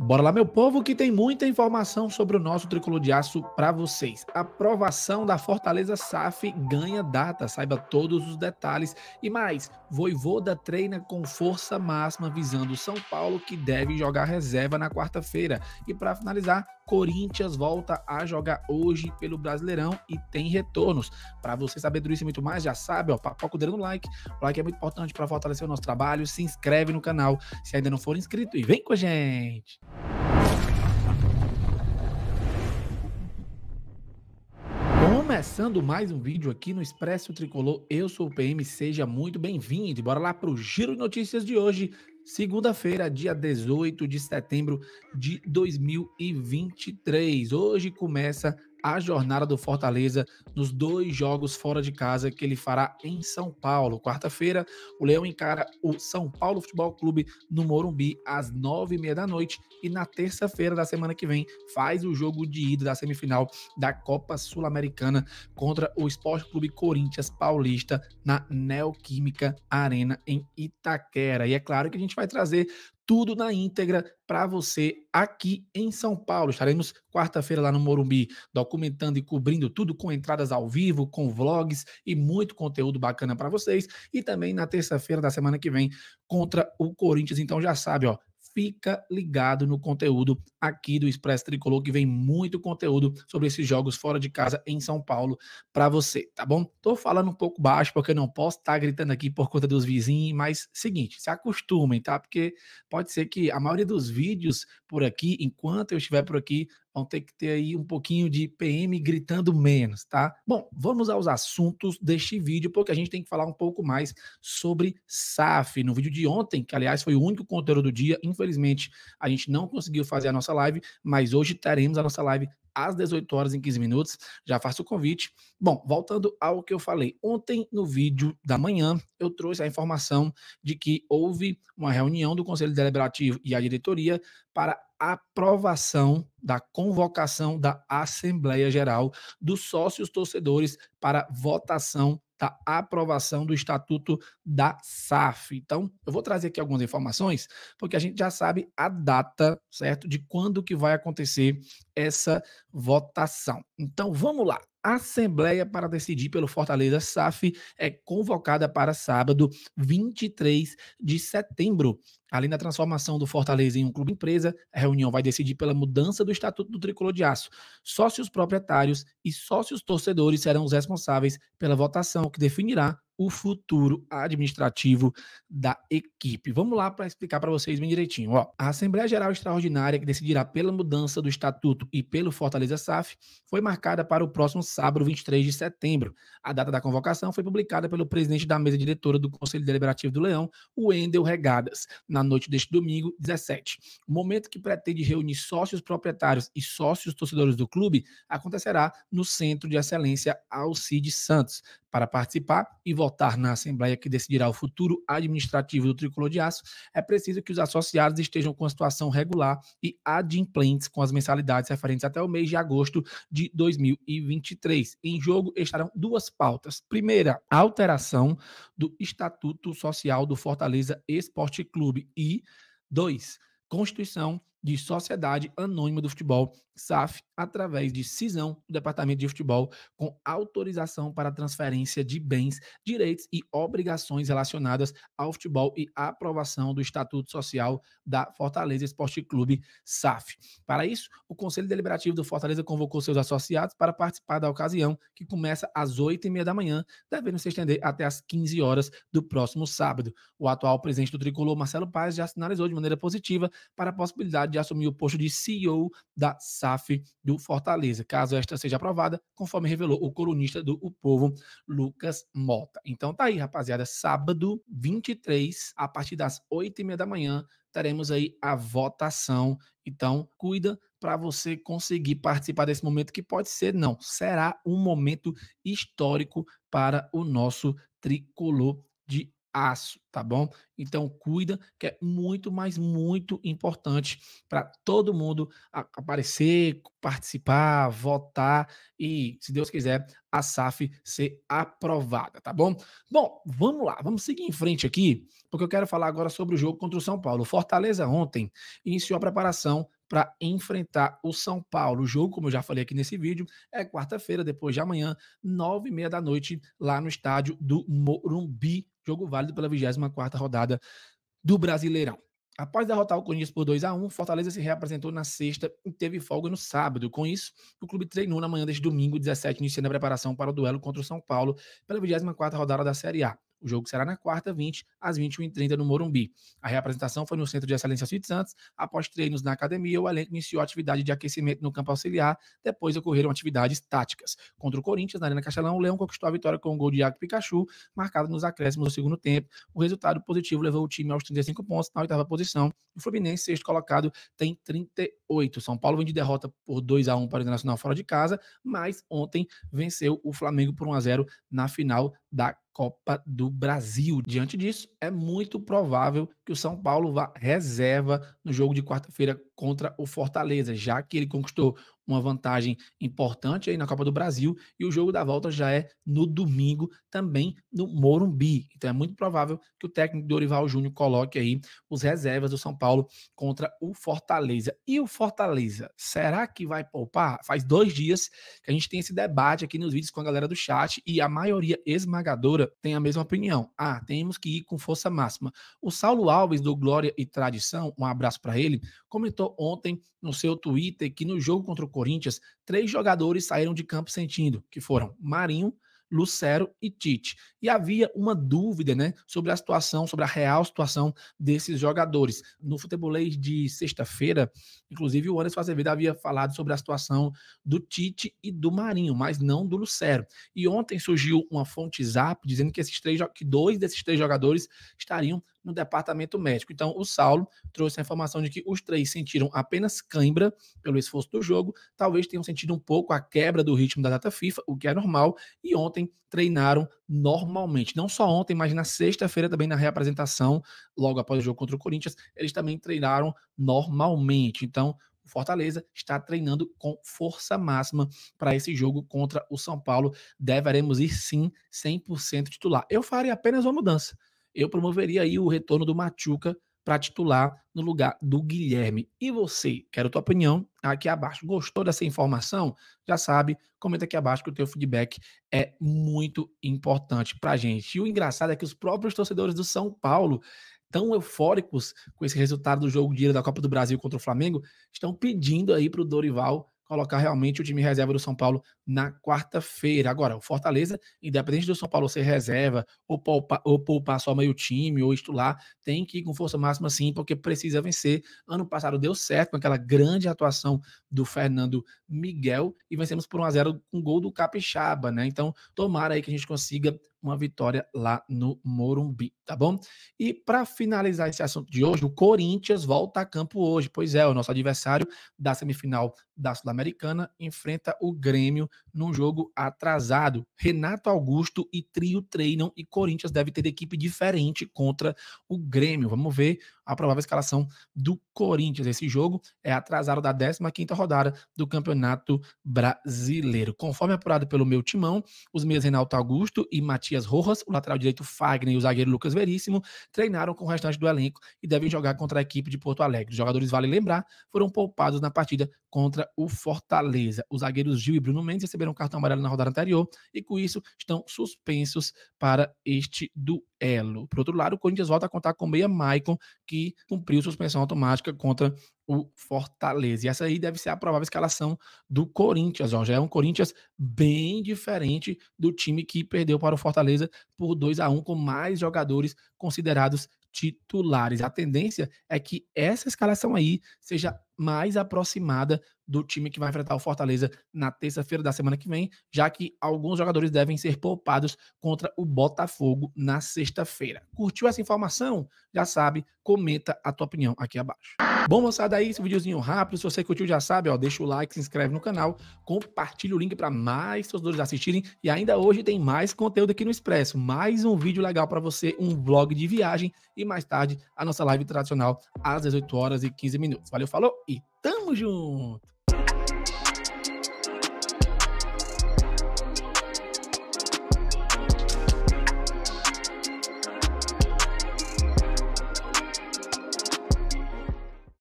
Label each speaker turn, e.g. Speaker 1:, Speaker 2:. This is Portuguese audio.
Speaker 1: Bora lá, meu povo, que tem muita informação sobre o nosso tricolor de aço para vocês. A aprovação da Fortaleza SAF ganha data, saiba todos os detalhes. E mais, Voivoda treina com força máxima visando São Paulo, que deve jogar reserva na quarta-feira. E para finalizar, Corinthians volta a jogar hoje pelo Brasileirão e tem retornos. Para você saber isso e muito mais, já sabe, ó, papoca o like. O like é muito importante para fortalecer o nosso trabalho. Se inscreve no canal se ainda não for inscrito e vem com a gente. Começando mais um vídeo aqui no Expresso Tricolor, eu sou o PM, seja muito bem-vindo. Bora lá para o Giro de Notícias de hoje, Segunda-feira, dia 18 de setembro de 2023. Hoje começa a jornada do Fortaleza nos dois jogos fora de casa que ele fará em São Paulo. Quarta-feira, o Leão encara o São Paulo Futebol Clube no Morumbi às nove e meia da noite e na terça-feira da semana que vem faz o jogo de ida da semifinal da Copa Sul-Americana contra o Esporte Clube Corinthians Paulista na Neoquímica Arena em Itaquera. E é claro que a gente vai trazer tudo na íntegra para você aqui em São Paulo. Estaremos quarta-feira lá no Morumbi, documentando e cobrindo tudo com entradas ao vivo, com vlogs e muito conteúdo bacana para vocês. E também na terça-feira da semana que vem contra o Corinthians. Então já sabe, ó, fica ligado no conteúdo aqui do Expresso Tricolor, que vem muito conteúdo sobre esses jogos fora de casa em São Paulo para você, tá bom? Tô falando um pouco baixo porque eu não posso estar tá gritando aqui por conta dos vizinhos, mas seguinte, se acostumem, tá? Porque pode ser que a maioria dos vídeos por aqui, enquanto eu estiver por aqui, Vão ter que ter aí um pouquinho de PM gritando menos, tá? Bom, vamos aos assuntos deste vídeo, porque a gente tem que falar um pouco mais sobre SAF. No vídeo de ontem, que aliás foi o único conteúdo do dia, infelizmente a gente não conseguiu fazer a nossa live, mas hoje teremos a nossa live às 18 horas em 15 minutos. Já faço o convite. Bom, voltando ao que eu falei. Ontem, no vídeo da manhã, eu trouxe a informação de que houve uma reunião do Conselho Deliberativo e a diretoria para aprovação da convocação da Assembleia Geral dos sócios torcedores para votação da aprovação do Estatuto da SAF. Então, eu vou trazer aqui algumas informações, porque a gente já sabe a data, certo, de quando que vai acontecer essa votação. Então, vamos lá. A Assembleia para decidir pelo Fortaleza SAF é convocada para sábado, 23 de setembro. Além da transformação do Fortaleza em um clube empresa, a reunião vai decidir pela mudança do Estatuto do Tricolor de Aço. Sócios proprietários e sócios torcedores serão os responsáveis pela votação, que definirá o futuro administrativo da equipe. Vamos lá para explicar para vocês bem direitinho. Ó, a Assembleia Geral Extraordinária, que decidirá pela mudança do estatuto e pelo Fortaleza SAF, foi marcada para o próximo sábado, 23 de setembro. A data da convocação foi publicada pelo presidente da mesa diretora do Conselho Deliberativo do Leão, o Endel Regadas. Na na noite deste domingo, 17. O momento que pretende reunir sócios proprietários e sócios torcedores do clube acontecerá no Centro de Excelência Alcide Santos. Para participar e votar na Assembleia que decidirá o futuro administrativo do tricolor de aço, é preciso que os associados estejam com a situação regular e adimplentes com as mensalidades referentes até o mês de agosto de 2023. Em jogo estarão duas pautas. Primeira, alteração do Estatuto Social do Fortaleza Esporte Clube e 2. Constituição de Sociedade Anônima do Futebol, SAF, através de cisão do Departamento de Futebol, com autorização para transferência de bens, direitos e obrigações relacionadas ao futebol e aprovação do Estatuto Social da Fortaleza Esporte Clube SAF. Para isso, o Conselho Deliberativo do Fortaleza convocou seus associados para participar da ocasião, que começa às 8h30 da manhã, devendo se estender até às 15 horas do próximo sábado. O atual presidente do Tricolor, Marcelo Paes, já sinalizou de maneira positiva para a possibilidade de assumir o posto de CEO da SAF do Fortaleza, caso esta seja aprovada, conforme revelou o colunista do O Povo, Lucas Mota. Então tá aí, rapaziada, sábado 23, a partir das 8h30 da manhã, teremos aí a votação. Então, cuida para você conseguir participar desse momento que pode ser, não, será um momento histórico para o nosso tricolor de aço, tá bom? Então cuida, que é muito, mais muito importante para todo mundo aparecer, participar, votar e, se Deus quiser, a SAF ser aprovada, tá bom? Bom, vamos lá, vamos seguir em frente aqui, porque eu quero falar agora sobre o jogo contra o São Paulo. Fortaleza ontem iniciou a preparação para enfrentar o São Paulo. O jogo, como eu já falei aqui nesse vídeo, é quarta-feira, depois de amanhã, nove e meia da noite, lá no estádio do Morumbi. Jogo válido pela 24 rodada do Brasileirão. Após derrotar o Corinthians por 2 a 1 Fortaleza se reapresentou na sexta e teve folga no sábado. Com isso, o clube treinou na manhã deste domingo, 17, iniciando a preparação para o duelo contra o São Paulo pela 24 rodada da Série A. O jogo será na quarta, 20, às 21h30 no Morumbi. A reapresentação foi no Centro de Excelência Cid Santos. Após treinos na academia, o elenco iniciou a atividade de aquecimento no campo auxiliar. Depois ocorreram atividades táticas. Contra o Corinthians, na Arena Castelão, o Leão conquistou a vitória com o um gol de Iago Pikachu, marcado nos acréscimos do segundo tempo. O resultado positivo levou o time aos 35 pontos, na oitava posição. O Fluminense, sexto colocado, tem 30, 8. São Paulo vem de derrota por 2 a 1 para o Internacional fora de casa, mas ontem venceu o Flamengo por 1 a 0 na final da Copa do Brasil. Diante disso, é muito provável que o São Paulo vá reserva no jogo de quarta-feira contra o Fortaleza, já que ele conquistou uma vantagem importante aí na Copa do Brasil e o jogo da volta já é no domingo também no Morumbi. Então é muito provável que o técnico Dorival Júnior coloque aí os reservas do São Paulo contra o Fortaleza. E o Fortaleza, será que vai poupar? Faz dois dias que a gente tem esse debate aqui nos vídeos com a galera do chat e a maioria esmagadora tem a mesma opinião. Ah, temos que ir com força máxima. O Saulo Alves do Glória e Tradição, um abraço para ele, comentou ontem no seu Twitter que no jogo contra o Corinthians, três jogadores saíram de campo sentindo, que foram Marinho, Lucero e Tite. E havia uma dúvida, né, sobre a situação, sobre a real situação desses jogadores. No futebolês de sexta-feira, inclusive o Anderson Azevedo havia falado sobre a situação do Tite e do Marinho, mas não do Lucero. E ontem surgiu uma fonte Zap dizendo que esses três que dois desses três jogadores estariam no departamento médico. Então, o Saulo trouxe a informação de que os três sentiram apenas cãibra pelo esforço do jogo, talvez tenham sentido um pouco a quebra do ritmo da data FIFA, o que é normal, e ontem treinaram normalmente. Não só ontem, mas na sexta-feira também na reapresentação, logo após o jogo contra o Corinthians, eles também treinaram normalmente. Então, Fortaleza está treinando com força máxima para esse jogo contra o São Paulo. Deveremos ir sim 100% titular. Eu farei apenas uma mudança eu promoveria aí o retorno do Machuca para titular no lugar do Guilherme. E você, quero tua opinião tá aqui abaixo. Gostou dessa informação? Já sabe, comenta aqui abaixo que o teu feedback é muito importante para a gente. E o engraçado é que os próprios torcedores do São Paulo tão eufóricos com esse resultado do jogo de ida da Copa do Brasil contra o Flamengo, estão pedindo aí para o Dorival colocar realmente o time reserva do São Paulo na quarta-feira. Agora, o Fortaleza, independente do São Paulo ser reserva ou poupar, ou poupar só meio time ou estular, tem que ir com força máxima sim, porque precisa vencer. Ano passado deu certo com aquela grande atuação do Fernando Miguel e vencemos por 1 a 0 com um gol do Capixaba, né? Então, tomara aí que a gente consiga uma vitória lá no Morumbi, tá bom? E para finalizar esse assunto de hoje, o Corinthians volta a campo hoje. Pois é, o nosso adversário da semifinal da Sul-Americana enfrenta o Grêmio num jogo atrasado. Renato Augusto e Trio treinam e Corinthians deve ter equipe diferente contra o Grêmio. Vamos ver a provável escalação do Corinthians. Esse jogo é atrasado da 15ª rodada do Campeonato Brasileiro. Conforme apurado pelo meu timão, os meias Renato Augusto e Matias Rojas, o lateral direito Fagner e o zagueiro Lucas Veríssimo treinaram com o restante do elenco e devem jogar contra a equipe de Porto Alegre. Os jogadores, vale lembrar, foram poupados na partida contra o Fortaleza. Os zagueiros Gil e Bruno Mendes receberam cartão amarelo na rodada anterior e com isso estão suspensos para este duelo. Por outro lado, o Corinthians volta a contar com o meia Maicon, que cumpriu suspensão automática contra o Fortaleza. E essa aí deve ser a provável escalação do Corinthians, ó. Já é um Corinthians bem diferente do time que perdeu para o Fortaleza por 2 a 1 com mais jogadores considerados titulares. A tendência é que essa escalação aí seja mais aproximada do time que vai enfrentar o Fortaleza na terça-feira da semana que vem, já que alguns jogadores devem ser poupados contra o Botafogo na sexta-feira. Curtiu essa informação? Já sabe, comenta a tua opinião aqui abaixo. Bom, moçada, aí é esse videozinho rápido. Se você curtiu, já sabe, ó, deixa o like, se inscreve no canal, compartilha o link para mais torcedores assistirem. E ainda hoje tem mais conteúdo aqui no Expresso. Mais um vídeo legal para você, um vlog de viagem. E mais tarde, a nossa live tradicional às 18 horas e 15 minutos. Valeu, falou e tamo junto!